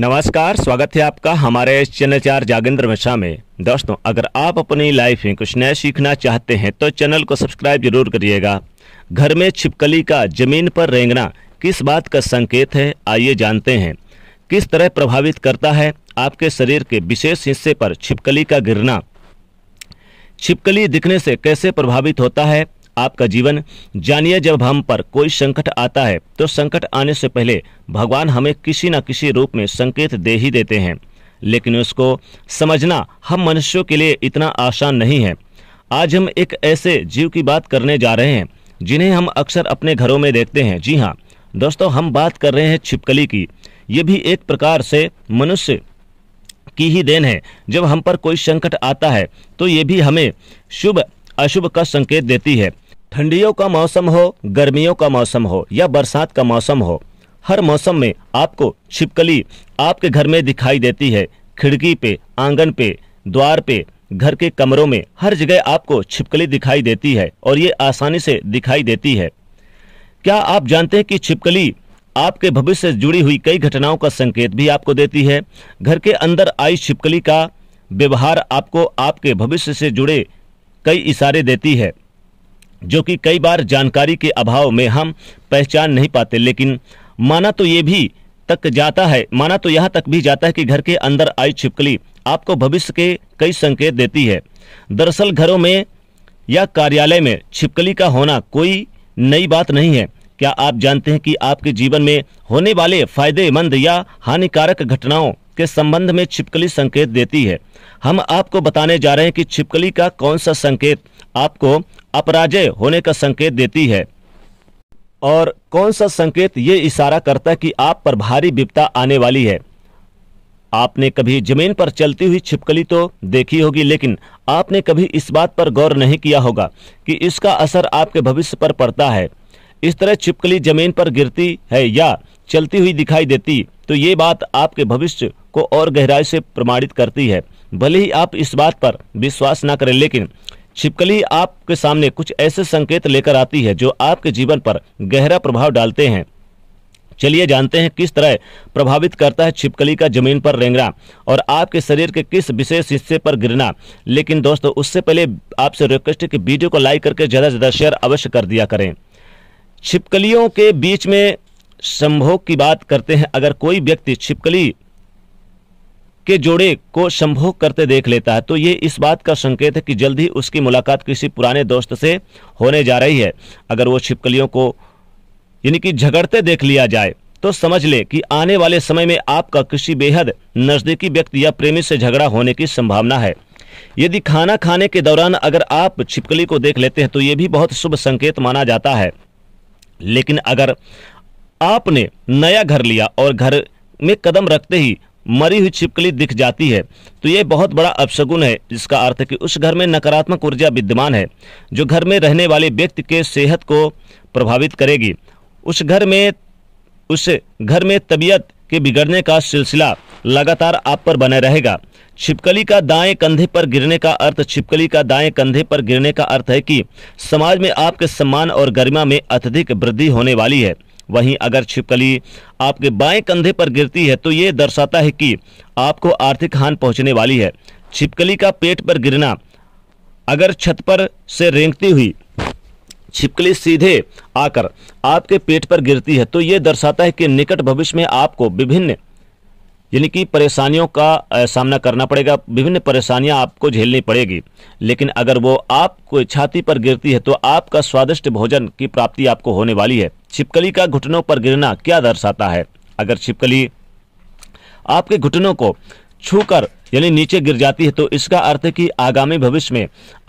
नमस्कार स्वागत है आपका हमारे इस चैनल चार जागेंद्र मिश्रा में दोस्तों अगर आप अपनी लाइफ में कुछ नया सीखना चाहते हैं तो चैनल को सब्सक्राइब जरूर करिएगा घर में छिपकली का जमीन पर रेंगना किस बात का संकेत है आइए जानते हैं किस तरह प्रभावित करता है आपके शरीर के विशेष हिस्से पर छिपकली का गिरना छिपकली दिखने से कैसे प्रभावित होता है आपका जीवन जानिए जब हम पर कोई संकट आता है तो संकट आने से पहले भगवान हमें किसी न किसी रूप में संकेत दे ही देते हैं लेकिन उसको समझना हम मनुष्यों के लिए इतना आसान नहीं है आज हम एक ऐसे जीव की बात करने जा रहे हैं जिन्हें हम अक्सर अपने घरों में देखते हैं जी हाँ दोस्तों हम बात कर रहे हैं छिपकली की ये भी एक प्रकार से मनुष्य की ही देन है जब हम पर कोई संकट आता है तो ये भी हमें शुभ अशुभ का संकेत देती है ठंडियों का मौसम हो गर्मियों का मौसम हो या बरसात का मौसम हो हर मौसम में आपको छिपकली आपके घर में दिखाई देती है खिड़की पे आंगन पे द्वार पे घर के कमरों में हर जगह आपको छिपकली दिखाई देती है और ये आसानी से दिखाई देती है क्या आप जानते हैं कि छिपकली आपके भविष्य से जुड़ी हुई कई घटनाओं का संकेत भी आपको देती है घर के अंदर आई छिपकली का व्यवहार आपको आपके भविष्य से जुड़े कई इशारे देती है जो कि कई बार जानकारी के अभाव में हम पहचान नहीं पाते लेकिन माना तो ये भी तक जाता है माना तो यहाँ तक भी जाता है कि घर के अंदर आई छिपकली आपको भविष्य के कई संकेत देती है दरअसल घरों में या कार्यालय में छिपकली का होना कोई नई बात नहीं है क्या आप जानते हैं कि आपके जीवन में होने वाले फायदेमंद या हानिकारक घटनाओं के संबंध में छिपकली संकेत देती है हम आपको बताने जा रहे हैं कि छिपकली का कौन सा संकेत आपको अपराजय होने का संकेत देती है और कौन सा संकेत ये इशारा करता है कि आप पर भारी विपता आने वाली है आपने कभी जमीन पर चलती हुई छिपकली तो देखी होगी लेकिन आपने कभी इस बात पर गौर नहीं किया होगा कि इसका असर आपके भविष्य पर पड़ता है इस तरह छिपकली जमीन पर गिरती है या चलती हुई दिखाई देती तो ये बात आपके भविष्य को और गहराई से प्रमाणित करती है भले ही आप इस बात पर विश्वास ना करें लेकिन छिपकली आपके सामने कुछ ऐसे संकेत लेकर आती है जो आपके जीवन पर गहरा प्रभाव डालते हैं चलिए जानते हैं किस तरह प्रभावित करता है छिपकली का जमीन पर रेंगना और आपके शरीर के किस विशेष हिस्से पर गिरना लेकिन दोस्तों उससे पहले आपसे रिक्वेस्ट है कि वीडियो को लाइक करके ज़्यादा से ज़्यादा शेयर अवश्य कर दिया करें छिपकलियों के बीच में संभोग की बात करते हैं अगर कोई व्यक्ति छिपकली के जोड़े को संभोग करते देख लेता है तो ये इस बात का संकेत है कि जल्द ही उसकी मुलाकात किसी पुराने दोस्त से होने जा रही है अगर वो छिपकलियों को यानी कि झगड़ते देख लिया जाए तो समझ ले कि आने वाले समय में आपका किसी बेहद नज़दीकी व्यक्ति या प्रेमी से झगड़ा होने की संभावना है यदि खाना खाने के दौरान अगर आप छिपकली को देख लेते हैं तो ये भी बहुत शुभ संकेत माना जाता है लेकिन अगर आपने नया घर लिया और घर में कदम रखते ही मरी हुई छिपकली दिख जाती है तो ये बहुत बड़ा अपशगुन है जिसका अर्थ कि उस घर में नकारात्मक ऊर्जा विद्यमान है जो घर में रहने वाले व्यक्ति के सेहत को प्रभावित करेगी उस घर में उस घर में तबीयत के बिगड़ने का सिलसिला लगातार आप पर बने रहेगा छिपकली का दाएं कंधे पर गिरने का अर्थ छिपकली का दाएं कंधे पर गिरने का अर्थ है कि समाज में आपके सम्मान और गरिमा में अत्यधिक वृद्धि होने वाली है वहीं अगर छिपकली आपके बाएं कंधे पर गिरती है तो ये दर्शाता है कि आपको आर्थिक हान पहुंचने वाली है छिपकली का पेट पर गिरना अगर छत पर से रेंगती हुई छिपकली सीधे आकर आपके पेट पर गिरती है तो ये दर्शाता है कि निकट भविष्य में आपको विभिन्न यानी कि परेशानियों का सामना करना पड़ेगा विभिन्न परेशानियां आपको झेलनी पड़ेगी लेकिन अगर वो आपको छाती पर गिरती है तो आपका स्वादिष्ट भोजन की प्राप्ति आपको होने वाली है छिपकली का घुटनों पर गिरना क्या दर्शाता है अगर छिपकली आपके घुटनों को छूकर यानी नीचे गिर जाती है तो इसका अर्थ है कि आगामी भविष्य में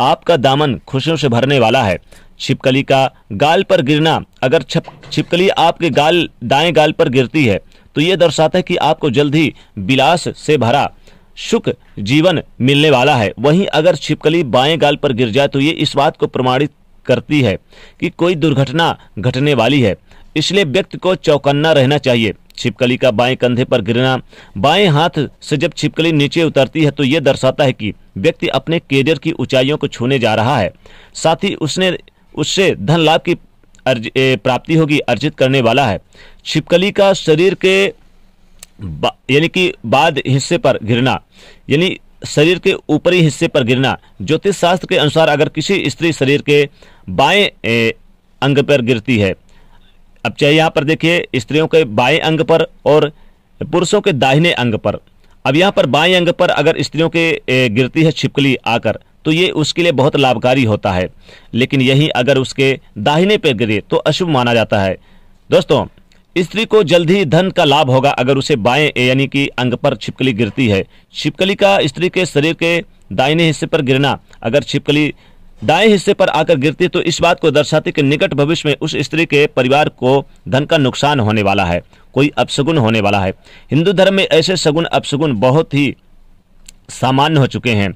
आपका दामन खुशियों से भरने वाला है छिपकली का गाल पर गिरना अगर छिपकली आपके गाल दाएं गाल पर गिरती है तो ये दर्शाता है कि आपको जल्द ही विलास से भरा सुख जीवन मिलने वाला है वहीं अगर छिपकली बाएं गाल पर गिर जाए तो ये इस बात को प्रमाणित करती है कि कोई दुर्घटना घटने वाली है इसलिए व्यक्ति को चौकन्ना रहना चाहिए छिपकली का बाएं कंधे पर गिरना बाएं हाथ से जब छिपकली नीचे उतरती है तो यह दर्शाता है कि व्यक्ति अपने केरियर की ऊंचाइयों को छूने जा रहा है साथ ही उसने उससे धन लाभ की प्राप्ति होगी अर्जित करने वाला है छिपकली का शरीर के यानी कि बाद हिस्से पर गिरना यानी शरीर के ऊपरी हिस्से पर गिरना ज्योतिष शास्त्र के अनुसार अगर किसी स्त्री शरीर के बाएं अंग पर गिरती है अब चाहे यहाँ पर देखिए स्त्रियों के बाएं अंग पर और पुरुषों के दाहिने अंग पर अब यहाँ पर बाएं अंग पर अगर स्त्रियों के गिरती है छिपकली आकर तो ये उसके लिए बहुत लाभकारी होता है लेकिन यही अगर उसके दाहिने पर गिरे तो अशुभ माना जाता है दोस्तों स्त्री को जल्द ही धन का लाभ होगा अगर उसे बाएं यानी कि अंग पर छिपकली गिरती है छिपकली का स्त्री के शरीर के दाहिने हिस्से पर गिरना अगर छिपकली दाएं हिस्से पर आकर गिरती तो इस बात को दर्शाती कि निकट भविष्य में उस स्त्री के परिवार को धन का नुकसान होने वाला है कोई अपशगुन होने वाला है हिंदू धर्म में ऐसे सगुन अपशगुन बहुत ही सामान्य हो चुके हैं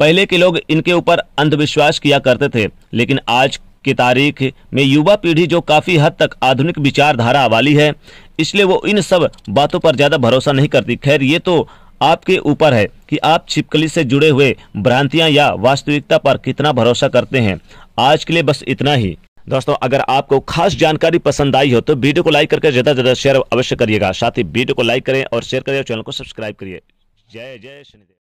पहले के लोग इनके ऊपर अंधविश्वास किया करते थे लेकिन आज की तारीख में युवा पीढ़ी जो काफ़ी हद तक आधुनिक विचारधारा वाली है इसलिए वो इन सब बातों पर ज़्यादा भरोसा नहीं करती खैर ये तो आपके ऊपर है कि आप छिपकली से जुड़े हुए भ्रांतियां या वास्तविकता पर कितना भरोसा करते हैं आज के लिए बस इतना ही दोस्तों अगर आपको खास जानकारी पसंद आई हो तो वीडियो को लाइक करके ज़्यादा ज़्यादा शेयर अवश्य करिएगा साथ ही वीडियो को लाइक करें और शेयर करें और चैनल को सब्सक्राइब करिए जय जय शनिदेव